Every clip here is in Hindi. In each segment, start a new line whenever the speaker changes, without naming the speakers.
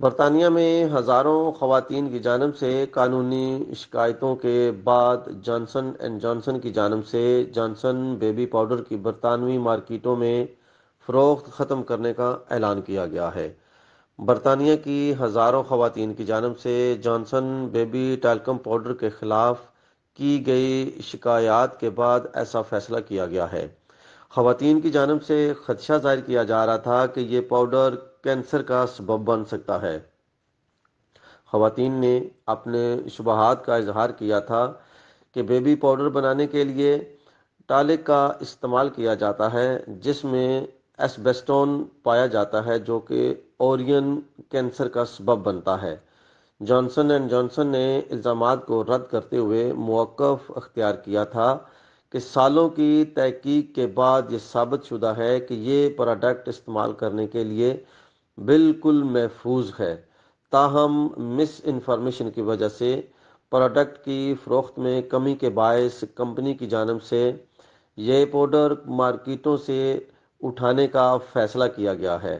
बरतानिया में हज़ारों खवतिन की जानब से कानूनी शिकायतों के बाद जॉनसन एंड जॉनसन की जानब से जॉनसन बेबी पाउडर की बरतानवी मार्केटों में फ़रोख्त ख़त्म करने का ऐलान किया गया है बरतानिया की हज़ारों खवतिन की जानब से जॉनसन बेबी टैलकम पाउडर के ख़िलाफ़ की गई शिकायात के बाद ऐसा फ़ैसला किया गया है खवतिन की जानब से खदशा जाहिर किया जा रहा था कि ये पाउडर कैंसर का सबब बन सकता है खातन ने अपने शबहत का इजहार किया था कि बेबी पाउडर बनाने के लिए टालिक का इस्तेमाल किया जाता है जिसमें एसबेस्टोन पाया जाता है जो कि ओरियन कैंसर का सबब बनता है जॉनसन एंड जॉनसन ने इल्ज़ाम को रद्द करते हुए मौक़ अख्तियार किया था कि सालों की तहकीक के बाद ये साबित शुदा है कि ये प्रोडक्ट इस्तेमाल करने के लिए बिल्कुल महफूज है ताहम मिस इन्फॉर्मेशन की वजह से प्रोडक्ट की फ़रोख्त में कमी के बायस कंपनी की जानब से यह पाउडर मार्केटों से उठाने का फैसला किया गया है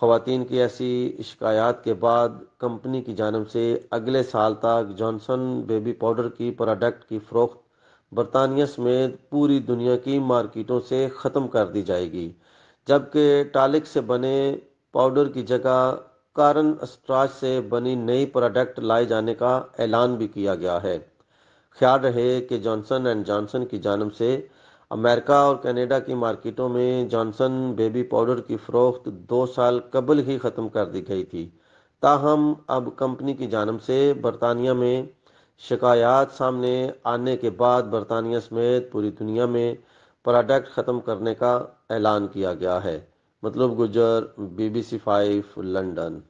खातन की ऐसी शिकायत के बाद कंपनी की जानब से अगले साल तक जॉनसन बेबी पाउडर की प्रोडक्ट की फ़रोख्त बरतानिया समेत पूरी दुनिया की मार्केटों से ख़त्म कर दी जाएगी जबकि टालिक से बने पाउडर की जगह कारण स्ट्राच से बनी नई प्रोडक्ट लाए जाने का ऐलान भी किया गया है ख्याल रहे कि जॉनसन एंड जॉनसन की जानब से अमेरिका और कनाडा की मार्केटों में जॉनसन बेबी पाउडर की फ़रोख्त दो साल कबल ही ख़त्म कर दी गई थी ताहम अब कंपनी की जानब से बरतानिया में शिकायत सामने आने के बाद बरतानिया समेत पूरी दुनिया में प्रोडक्ट ख़त्म करने का ऐलान किया गया है मतलब गुजर बीबीसी फाइव लंदन